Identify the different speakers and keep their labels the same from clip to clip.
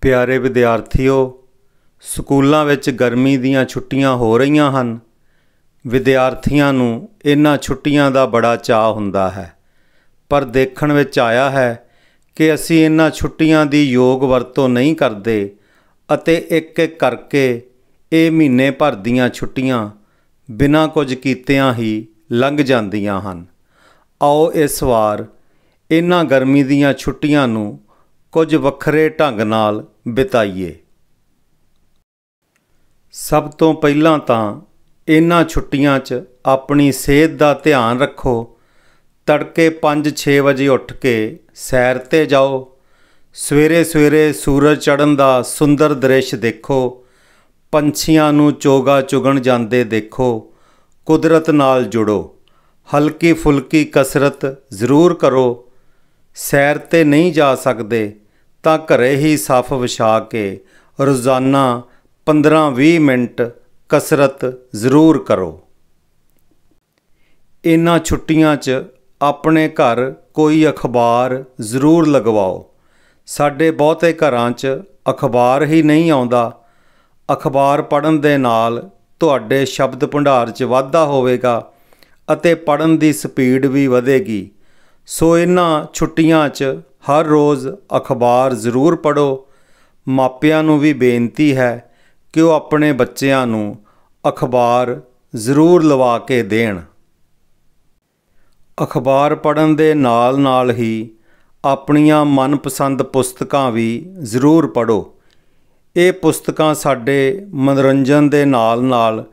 Speaker 1: ਪਿਆਰੇ ਵਿਦਿਆਰਥੀਓ ਸਕੂਲਾਂ ਵਿੱਚ ਗਰਮੀ ਦੀਆਂ ਛੁੱਟੀਆਂ ਹੋ ਰਹੀਆਂ ਹਨ ਵਿਦਿਆਰਥੀਆਂ ਨੂੰ ਇਹਨਾਂ ਛੁੱਟੀਆਂ ਦਾ ਬੜਾ ਚਾਹ ਹੁੰਦਾ ਹੈ ਪਰ ਦੇਖਣ ਵਿੱਚ ਆਇਆ ਹੈ ਕਿ ਅਸੀਂ ਇਹਨਾਂ ਛੁੱਟੀਆਂ ਦੀ ਯੋਗ ਵਰਤੋਂ ਨਹੀਂ ਕਰਦੇ ਅਤੇ ਇੱਕ ਇੱਕ ਕਰਕੇ ਇਹ ਮਹੀਨੇ ਭਰ ਦੀਆਂ ਛੁੱਟੀਆਂ ਬਿਨਾਂ ਕੁਝ ਕੀਤਿਆਂ ਹੀ ਲੰਘ ਜਾਂਦੀਆਂ ਹਨ ਆਓ ਇਸ ਵਾਰ ਇਹਨਾਂ ਗਰਮੀ ਦੀਆਂ ਛੁੱਟੀਆਂ ਨੂੰ ਕੁਝ ਵੱਖਰੇ ਢੰਗ ਨਾਲ ਬਿਤਾਈਏ ਸਭ ਤੋਂ ਪਹਿਲਾਂ ਤਾਂ ਇਹਨਾਂ ਛੁੱਟੀਆਂ 'ਚ ਆਪਣੀ ਸਿਹਤ ਦਾ ਧਿਆਨ ਰੱਖੋ ਤੜਕੇ 5-6 ਵਜੇ ਉੱਠ ਕੇ ਸੈਰ ਤੇ ਜਾਓ ਸਵੇਰੇ ਸਵੇਰੇ ਸੂਰਜ ਚੜ੍ਹਨ ਦਾ ਸੁੰਦਰ ਦ੍ਰਿਸ਼ ਦੇਖੋ ਪੰਛੀਆਂ ਨੂੰ ਚੋਗਾ ਚੁਗਣ ਜਾਂਦੇ ਦੇਖੋ ਕੁਦਰਤ ਨਾਲ ਜੁੜੋ ਹਲਕੀ ਫੁਲਕੀ ਕਸਰਤ ਜ਼ਰੂਰ ਕਰੋ ਸੈਰ ਤੇ ਨਹੀਂ ਜਾ ਸਕਦੇ ਤਾਂ ਘਰੇ ਹੀ ਸਾਫ ਵਿਛਾ ਕੇ ਰੋਜ਼ਾਨਾ 15-20 ਮਿੰਟ ਕਸਰਤ ਜ਼ਰੂਰ ਕਰੋ ਇਨ੍ਹਾਂ ਛੁੱਟੀਆਂ 'ਚ ਆਪਣੇ ਘਰ ਕੋਈ ਅਖਬਾਰ ਜ਼ਰੂਰ ਲਗਵਾਓ ਸਾਡੇ ਬਹੁਤੇ ਘਰਾਂ 'ਚ ਅਖਬਾਰ ਹੀ ਨਹੀਂ ਆਉਂਦਾ ਅਖਬਾਰ ਪੜਨ ਦੇ ਨਾਲ ਤੁਹਾਡੇ ਸ਼ਬਦ ਭੰਡਾਰ 'ਚ ਵਾਧਾ ਹੋਵੇਗਾ ਅਤੇ ਪੜਨ ਦੀ ਸਪੀਡ ਵੀ ਵਧੇਗੀ ਸੋ ਇਨ੍ਹਾਂ ਛੁੱਟੀਆਂ 'ਚ ਹਰ ਰੋਜ਼ ਅਖਬਾਰ ਜ਼ਰੂਰ ਪੜੋ ਮਾਪਿਆਂ ਨੂੰ ਵੀ ਬੇਨਤੀ ਹੈ ਕਿ ਉਹ ਆਪਣੇ ਬੱਚਿਆਂ ਨੂੰ ਅਖਬਾਰ ਜ਼ਰੂਰ ਲਵਾ ਕੇ ਦੇਣ ਅਖਬਾਰ ਪੜਨ ਦੇ ਨਾਲ-ਨਾਲ ਹੀ ਆਪਣੀਆਂ ਮਨਪਸੰਦ ਪੁਸਤਕਾਂ ਵੀ ਜ਼ਰੂਰ ਪੜੋ ਇਹ ਪੁਸਤਕਾਂ ਸਾਡੇ ਮਨੋਰੰਜਨ ਦੇ ਨਾਲ-ਨਾਲ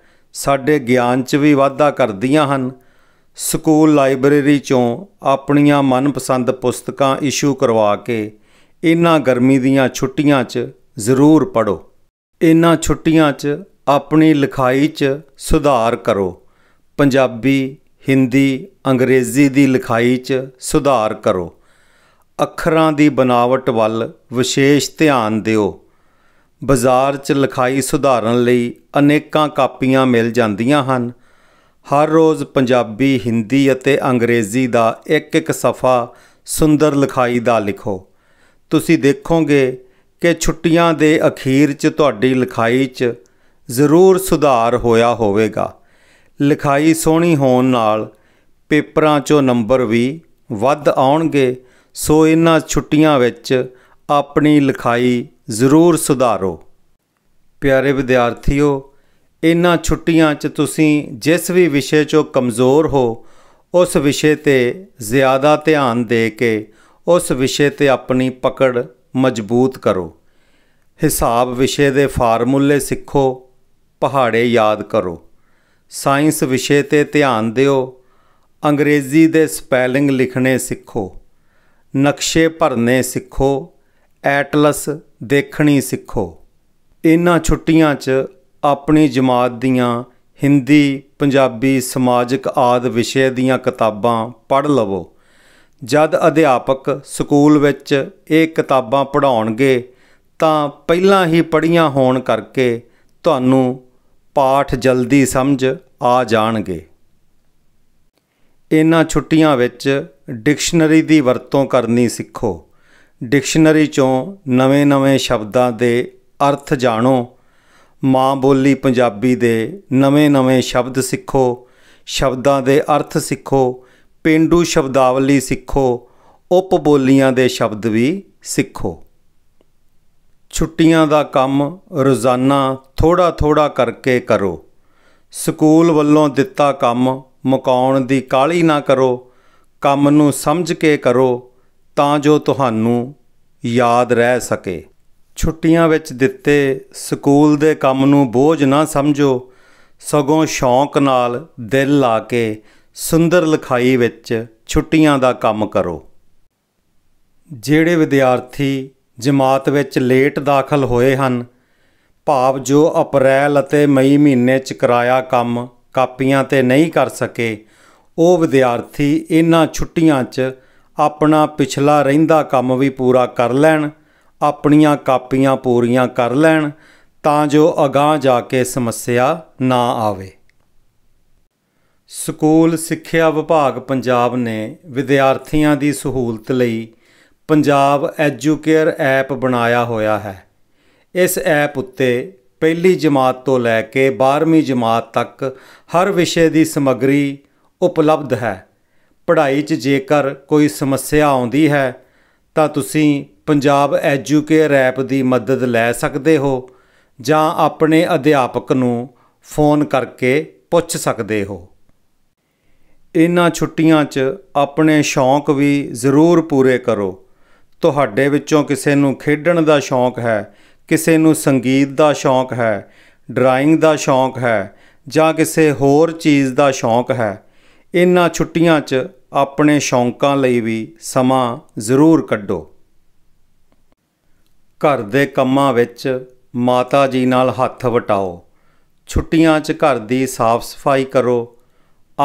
Speaker 1: ਸਾਡੇ ਗਿਆਨ 'ਚ ਵੀ ਵਾਧਾ ਕਰਦੀਆਂ ਹਨ ਸਕੂਲ ਲਾਇਬ੍ਰੇਰੀ ਚੋਂ ਆਪਣੀਆਂ ਮਨਪਸੰਦ ਪੁਸਤਕਾਂ ਇਸ਼ੂ ਕਰਵਾ ਕੇ ਇਨ੍ਹਾਂ ਗਰਮੀ ਦੀਆਂ ਛੁੱਟੀਆਂ 'ਚ ਜ਼ਰੂਰ ਪੜੋ ਇਨ੍ਹਾਂ ਛੁੱਟੀਆਂ 'ਚ ਆਪਣੀ ਲਿਖਾਈ 'ਚ ਸੁਧਾਰ ਕਰੋ ਪੰਜਾਬੀ ਹਿੰਦੀ ਅੰਗਰੇਜ਼ੀ ਦੀ ਲਿਖਾਈ 'ਚ ਸੁਧਾਰ ਕਰੋ ਅੱਖਰਾਂ ਦੀ ਬਨਾਵਟ ਵੱਲ ਵਿਸ਼ੇਸ਼ ਧਿਆਨ ਦਿਓ ਬਾਜ਼ਾਰ 'ਚ ਲਿਖਾਈ ਸੁਧਾਰਨ ਲਈ ਅਨੇਕਾਂ ਕਾਪੀਆਂ ਮਿਲ ਜਾਂਦੀਆਂ ਹਨ ਹਰ ਰੋਜ਼ ਪੰਜਾਬੀ ਹਿੰਦੀ ਅਤੇ ਅੰਗਰੇਜ਼ੀ ਦਾ ਇੱਕ ਇੱਕ ਸਫਾ ਸੁੰਦਰ ਲਿਖਾਈ ਦਾ ਲਿਖੋ ਤੁਸੀਂ ਦੇਖੋਗੇ ਕਿ ਛੁੱਟੀਆਂ ਦੇ ਅਖੀਰ 'ਚ ਤੁਹਾਡੀ ਲਿਖਾਈ 'ਚ ਜ਼ਰੂਰ ਸੁਧਾਰ ਹੋਇਆ ਹੋਵੇਗਾ ਲਿਖਾਈ ਸੋਹਣੀ ਹੋਣ ਨਾਲ ਪੇਪਰਾਂ 'ਚੋਂ ਨੰਬਰ ਵੀ ਵੱਧ ਆਉਣਗੇ ਸੋ ਇਹਨਾਂ ਛੁੱਟੀਆਂ ਵਿੱਚ ਆਪਣੀ ਲਿਖਾਈ ਜ਼ਰੂਰ ਸੁਧਾਰੋ ਪਿਆਰੇ ਵਿਦਿਆਰਥੀਓ ਇਹਨਾਂ ਛੁੱਟੀਆਂ 'ਚ ਤੁਸੀਂ ਜਿਸ ਵੀ ਵਿਸ਼ੇ 'ਚੋਂ ਕਮਜ਼ੋਰ ਹੋ ਉਸ ਵਿਸ਼ੇ ਤੇ ਜ਼ਿਆਦਾ ਧਿਆਨ ਦੇ ਕੇ ਉਸ ਵਿਸ਼ੇ ਤੇ ਆਪਣੀ ਪਕੜ ਮਜ਼ਬੂਤ ਕਰੋ ਹਿਸਾਬ ਵਿਸ਼ੇ ਦੇ ਫਾਰਮੂਲੇ ਸਿੱਖੋ ਪਹਾੜੇ ਯਾਦ ਕਰੋ ਸਾਇੰਸ ਵਿਸ਼ੇ ਤੇ ਧਿਆਨ ਦਿਓ ਅੰਗਰੇਜ਼ੀ ਦੇ ਸਪੈਲਿੰਗ ਲਿਖਣੇ ਸਿੱਖੋ ਨਕਸ਼ੇ ਭਰਨੇ ਸਿੱਖੋ ਐਟਲਸ ਦੇਖਣੀ ਸਿੱਖੋ ਇਹਨਾਂ ਛੁੱਟੀਆਂ 'ਚ ਆਪਣੀ ਜਮਾਤ ਦੀਆਂ ਹਿੰਦੀ ਪੰਜਾਬੀ ਸਮਾਜਿਕ ਆਦ ਵਿਸ਼ੇ ਦੀਆਂ ਕਿਤਾਬਾਂ ਪੜ੍ਹ ਲਵੋ ਜਦ ਅਧਿਆਪਕ ਸਕੂਲ ਵਿੱਚ ਇਹ ਕਿਤਾਬਾਂ ਪੜ੍ਹਾਉਣਗੇ ਤਾਂ ਪਹਿਲਾਂ ਹੀ ਪੜ੍ਹੀਆਂ ਹੋਣ ਕਰਕੇ ਤੁਹਾਨੂੰ ਪਾਠ ਜਲਦੀ ਸਮਝ ਆ ਜਾਣਗੇ ਇਨ੍ਹਾਂ ਛੁੱਟੀਆਂ ਵਿੱਚ ਡਿਕਸ਼ਨਰੀ ਦੀ ਵਰਤੋਂ ਕਰਨੀ ਸਿੱਖੋ ਡਿਕਸ਼ਨਰੀ ਚੋਂ ਨਵੇਂ-ਨਵੇਂ ਸ਼ਬਦਾਂ ਦੇ ਅਰਥ ਜਾਣੋ ਮਾਂ ਬੋਲੀ ਪੰਜਾਬੀ ਦੇ ਨਵੇਂ-ਨਵੇਂ ਸ਼ਬਦ ਸਿੱਖੋ ਸ਼ਬਦਾਂ ਦੇ ਅਰਥ ਸਿੱਖੋ ਪਿੰਡੂ ਸ਼ਬਦਾਵਲੀ ਸਿੱਖੋ ਉਪ ਬੋਲੀਆਂ ਦੇ ਸ਼ਬਦ ਵੀ ਸਿੱਖੋ ਛੁੱਟੀਆਂ ਦਾ ਕੰਮ ਰੋਜ਼ਾਨਾ ਥੋੜਾ ਥੋੜਾ ਕਰਕੇ ਕਰੋ ਸਕੂਲ ਵੱਲੋਂ ਦਿੱਤਾ ਕੰਮ ਮੁਕਾਉਣ ਦੀ ਕਾਲੀ ਨਾ ਕਰੋ ਕੰਮ ਨੂੰ ਸਮਝ ਕੇ ਕਰੋ ਤਾਂ ਜੋ ਤੁਹਾਨੂੰ ਯਾਦ ਰਹਿ ਸਕੇ ਛੁੱਟੀਆਂ ਵਿੱਚ ਦਿੱਤੇ ਸਕੂਲ ਦੇ ਕੰਮ ਨੂੰ ਬੋਝ ਨਾ ਸਮਝੋ ਸਗੋਂ ਸ਼ੌਂਕ ਨਾਲ ਦਿਲ ਲਾ ਕੇ ਸੁੰਦਰ ਲਿਖਾਈ ਵਿੱਚ ਛੁੱਟੀਆਂ ਦਾ ਕੰਮ ਕਰੋ ਜਿਹੜੇ ਵਿਦਿਆਰਥੀ ਜਮਾਤ ਵਿੱਚ ਲੇਟ ਦਾਖਲ ਹੋਏ ਹਨ ਭਾਵ ਜੋ ਅਪ੍ਰੈਲ ਅਤੇ ਮਈ ਮਹੀਨੇ 'ਚ ਕਰਾਇਆ ਕੰਮ ਕਾਪੀਆਂ ਤੇ ਨਹੀਂ ਕਰ ਸਕੇ ਉਹ ਵਿਦਿਆਰਥੀ ਇਹਨਾਂ ਛੁੱਟੀਆਂ 'ਚ ਆਪਣਾ ਪਿਛਲਾ ਰਹਿੰਦਾ ਕੰਮ ਵੀ ਪੂਰਾ ਕਰ ਲੈਣ ਆਪਣੀਆਂ ਕਾਪੀਆਂ ਪੂਰੀਆਂ ਕਰ ਲੈਣ ਤਾਂ ਜੋ ਅਗਾਹ ਜਾ ਕੇ ਸਮੱਸਿਆ ਨਾ ਆਵੇ ਸਕੂਲ ਸਿੱਖਿਆ ਵਿਭਾਗ ਪੰਜਾਬ ਨੇ ਵਿਦਿਆਰਥੀਆਂ ਦੀ ਸਹੂਲਤ ਲਈ ਪੰਜਾਬ ਐਜੂਕੇਅਰ ਐਪ ਬਣਾਇਆ ਹੋਇਆ ਹੈ ਇਸ ਐਪ ਉੱਤੇ ਪਹਿਲੀ ਜਮਾਤ ਤੋਂ ਲੈ ਕੇ 12ਵੀਂ ਜਮਾਤ ਤੱਕ ਹਰ ਵਿਸ਼ੇ ਦੀ ਸਮੱਗਰੀ ਉਪਲਬਧ ਹੈ ਪੜ੍ਹਾਈ 'ਚ ਜੇਕਰ ਕੋਈ ਸਮੱਸਿਆ ਆਉਂਦੀ ਹੈ ਤਾਂ ਤੁਸੀਂ ਪੰਜਾਬ ਐਜੂਕੇਅਰ ਐਪ ਦੀ ਮਦਦ ਲੈ ਸਕਦੇ ਹੋ ਜਾਂ ਆਪਣੇ ਅਧਿਆਪਕ ਨੂੰ ਫੋਨ ਕਰਕੇ ਪੁੱਛ ਸਕਦੇ ਹੋ ਇਹਨਾਂ ਛੁੱਟੀਆਂ 'ਚ ਆਪਣੇ ਸ਼ੌਂਕ ਵੀ ਜ਼ਰੂਰ ਪੂਰੇ ਕਰੋ ਤੁਹਾਡੇ ਵਿੱਚੋਂ ਕਿਸੇ ਨੂੰ ਖੇਡਣ ਦਾ ਸ਼ੌਂਕ ਹੈ ਕਿਸੇ ਨੂੰ ਸੰਗੀਤ ਦਾ ਸ਼ੌਂਕ ਹੈ ਡਰਾਇੰਗ ਦਾ ਸ਼ੌਂਕ ਹੈ ਜਾਂ ਕਿਸੇ ਹੋਰ ਚੀਜ਼ ਦਾ ਸ਼ੌਂਕ ਹੈ ਇਹਨਾਂ ਛੁੱਟੀਆਂ 'ਚ ਆਪਣੇ ਸ਼ੌਂਕਾਂ ਲਈ ਵੀ ਸਮਾਂ ਜ਼ਰੂਰ ਕੱਢੋ ਘਰ ਦੇ ਕੰਮਾਂ ਵਿੱਚ ਮਾਤਾ ਜੀ ਨਾਲ ਹੱਥ ਵਟਾਓ ਛੁੱਟੀਆਂ 'ਚ ਘਰ ਦੀ ਸਾਫ਼ ਸਫਾਈ ਕਰੋ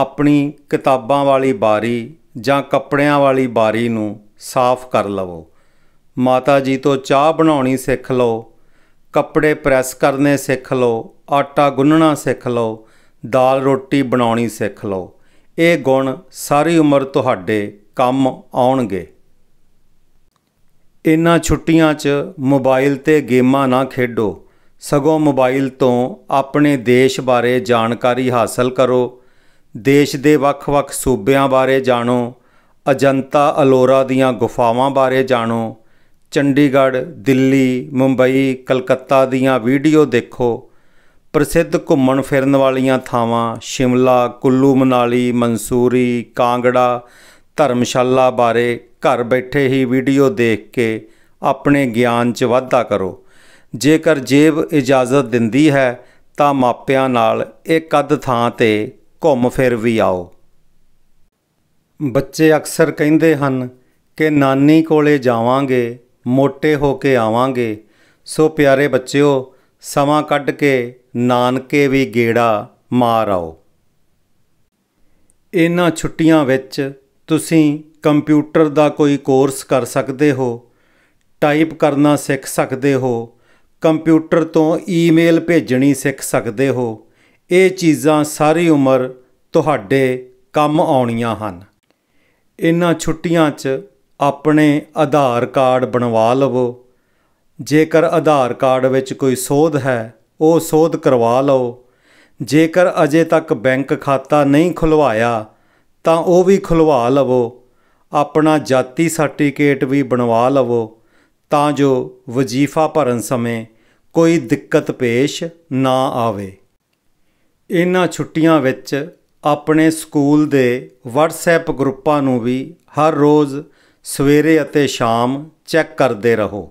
Speaker 1: ਆਪਣੀ ਕਿਤਾਬਾਂ ਵਾਲੀ ਬਾਰੀ ਜਾਂ ਕੱਪੜਿਆਂ ਵਾਲੀ ਬਾਰੀ ਨੂੰ ਸਾਫ਼ ਕਰ ਲਵੋ ਮਾਤਾ ਜੀ ਤੋਂ ਚਾਹ ਬਣਾਉਣੀ ਸਿੱਖ ਲਓ ਕੱਪੜੇ ਪ੍ਰੈਸ ਕਰਨੇ ਸਿੱਖ ਲਓ ਆਟਾ ਗੁੰਨਣਾ ਸਿੱਖ ਲਓ ਦਾਲ ਰੋਟੀ ਬਣਾਉਣੀ ਸਿੱਖ ਲਓ ਇਹ ਗੁਣ ਸਾਰੀ ਉਮਰ ਤੁਹਾਡੇ ਕੰਮ ਆਉਣਗੇ ਇਨ੍ਹਾਂ ਛੁੱਟੀਆਂ 'ਚ ਮੋਬਾਈਲ ਤੇ ਗੇਮਾਂ ਨਾ ਖੇਡੋ ਸਗੋਂ ਮੋਬਾਈਲ ਤੋਂ ਆਪਣੇ ਦੇਸ਼ ਬਾਰੇ ਜਾਣਕਾਰੀ ਹਾਸਲ ਕਰੋ ਦੇਸ਼ ਦੇ ਵੱਖ-ਵੱਖ ਸੂਬਿਆਂ ਬਾਰੇ ਜਾਣੋ ਅਜੰਤਾ ਅਲੋਰਾ ਦੀਆਂ ਗੁਫਾਵਾਂ ਬਾਰੇ ਜਾਣੋ ਚੰਡੀਗੜ੍ਹ ਦਿੱਲੀ ਮੁੰਬਈ ਕਲਕੱਤਾ ਦੀਆਂ ਵੀਡੀਓ ਦੇਖੋ ਪ੍ਰਸਿੱਧ ਘੁੰਮਣ ਫਿਰਨ ਵਾਲੀਆਂ ਥਾਵਾਂ ਸ਼ਿਮਲਾ ਕੁੱਲੂ ਮਨਾਲੀ ਮਨਸੂਰੀ, ਕਾਂਗੜਾ ਧਰਮਸ਼ਾਲਾ ਬਾਰੇ ਘਰ ਬੈਠੇ ਹੀ ਵੀਡੀਓ ਦੇਖ ਕੇ ਆਪਣੇ ਗਿਆਨ 'ਚ ਵਾਧਾ ਕਰੋ ਜੇਕਰ ਜੇਬ ਇਜਾਜ਼ਤ ਦਿੰਦੀ ਹੈ ਤਾਂ ਮਾਪਿਆਂ ਨਾਲ ਇੱਕ ਅੱਧ ਥਾਂ ਤੇ ਘੁੰਮ ਫਿਰ ਵੀ ਆਓ ਬੱਚੇ ਅਕਸਰ ਕਹਿੰਦੇ ਹਨ ਕਿ ਨਾਨੀ ਕੋਲੇ ਜਾਵਾਂਗੇ ਮੋਟੇ ਹੋ ਕੇ ਆਵਾਂਗੇ ਸੋ ਪਿਆਰੇ ਬੱਚਿਓ ਸਮਾਂ ਕੱਢ ਕੇ ਨਾਨਕੇ ਵੀ ਗੇੜਾ ਮਾਰ ਆਓ ਇਹਨਾਂ ਛੁੱਟੀਆਂ ਵਿੱਚ ਤੁਸੀਂ ਕੰਪਿਊਟਰ ਦਾ ਕੋਈ ਕੋਰਸ ਕਰ ਸਕਦੇ ਹੋ ਟਾਈਪ ਕਰਨਾ ਸਿੱਖ ਸਕਦੇ ਹੋ ਕੰਪਿਊਟਰ ਤੋਂ ਈਮੇਲ ਭੇਜਣੀ ਸਿੱਖ ਸਕਦੇ ਹੋ ਇਹ ਚੀਜ਼ਾਂ ਸਾਰੀ ਉਮਰ ਤੁਹਾਡੇ ਕੰਮ ਆਉਣੀਆਂ ਹਨ ਇਹਨਾਂ ਛੁੱਟੀਆਂ 'ਚ ਆਪਣੇ ਆਧਾਰ ਕਾਰਡ ਬਣਵਾ ਲਵੋ ਜੇਕਰ ਆਧਾਰ ਕਾਰਡ ਵਿੱਚ ਕੋਈ ਸੋਧ ਹੈ ਉਹ ਸੋਧ ਕਰਵਾ ਲਓ ਜੇਕਰ ਅਜੇ ਤੱਕ ਬੈਂਕ ਖਾਤਾ ਨਹੀਂ ਖੁਲਵਾਇਆ ਤਾਂ ਉਹ ਵੀ ਖੁਲਵਾ ਲਵੋ ਆਪਣਾ ਜਾਤੀ ਸਰਟੀਫਿਕੇਟ ਵੀ ਬਣਵਾ ਲਵੋ ਤਾਂ ਜੋ ਵਜ਼ੀਫਾ ਭਰਨ ਸਮੇਂ ਕੋਈ ਦਿੱਕਤ ਪੇਸ਼ ਨਾ ਆਵੇ ਇਹਨਾਂ ਛੁੱਟੀਆਂ ਵਿੱਚ ਆਪਣੇ ਸਕੂਲ ਦੇ WhatsApp ਗਰੁੱਪਾਂ ਨੂੰ ਵੀ ਹਰ ਰੋਜ਼ ਸਵੇਰੇ ਅਤੇ ਸ਼ਾਮ ਚੈੱਕ ਕਰਦੇ ਰਹੋ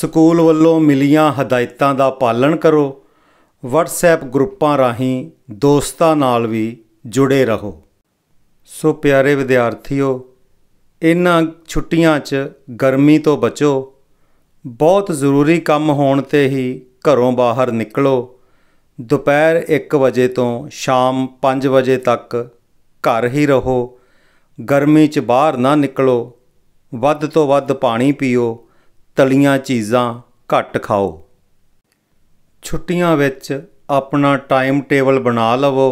Speaker 1: ਸਕੂਲ ਵੱਲੋਂ ਮਿਲੀਆਂ ਹਦਾਇਤਾਂ ਦਾ ਪਾਲਣ ਕਰੋ WhatsApp ਗਰੁੱਪਾਂ ਰਾਹੀਂ ਦੋਸਤਾਂ ਨਾਲ ਵੀ ਜੁੜੇ ਰਹੋ ਸੋ ਪਿਆਰੇ ਵਿਦਿਆਰਥੀਓ ਇਹਨਾਂ ਛੁੱਟੀਆਂ 'ਚ ਗਰਮੀ ਤੋਂ ਬਚੋ ਬਹੁਤ ਜ਼ਰੂਰੀ ਕੰਮ ਹੋਣ ਤੇ ਹੀ ਘਰੋਂ ਬਾਹਰ ਨਿਕਲੋ ਦੁਪਹਿਰ 1 ਵਜੇ ਤੋਂ ਸ਼ਾਮ 5 ਵਜੇ ਤੱਕ ਘਰ ਹੀ ਰਹੋ ਗਰਮੀ 'ਚ ਬਾਹਰ ਨਾ ਨਿਕਲੋ ਵੱਧ ਤੋਂ ਵੱਧ ਪਾਣੀ ਪੀਓ ਤਲੀਆਂ ਚੀਜ਼ਾਂ ਘੱਟ ਖਾਓ ਛੁੱਟੀਆਂ ਵਿੱਚ ਆਪਣਾ ਟਾਈਮ ਟੇਬਲ ਬਣਾ ਲਵੋ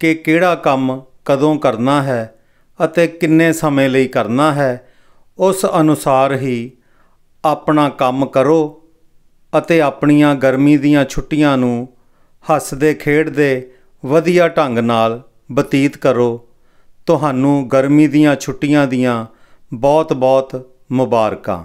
Speaker 1: ਕਿ ਕਿਹੜਾ ਕੰਮ ਕਦੋਂ ਕਰਨਾ ਹੈ ਅਤੇ ਕਿੰਨੇ ਸਮੇਂ ਲਈ ਕਰਨਾ ਹੈ ਉਸ ਅਨੁਸਾਰ ਹੀ ਆਪਣਾ ਕੰਮ ਕਰੋ ਅਤੇ ਆਪਣੀਆਂ ਗਰਮੀ ਦੀਆਂ ਛੁੱਟੀਆਂ ਨੂੰ ਹੱਸਦੇ ਖੇਡਦੇ ਵਧੀਆ ਢੰਗ ਨਾਲ ਬਤੀਤ ਕਰੋ ਤੁਹਾਨੂੰ ਗਰਮੀ ਦੀਆਂ ਛੁੱਟੀਆਂ ਦੀਆਂ ਬਹੁਤ-ਬਹੁਤ ਮੁਬਾਰਕਾਂ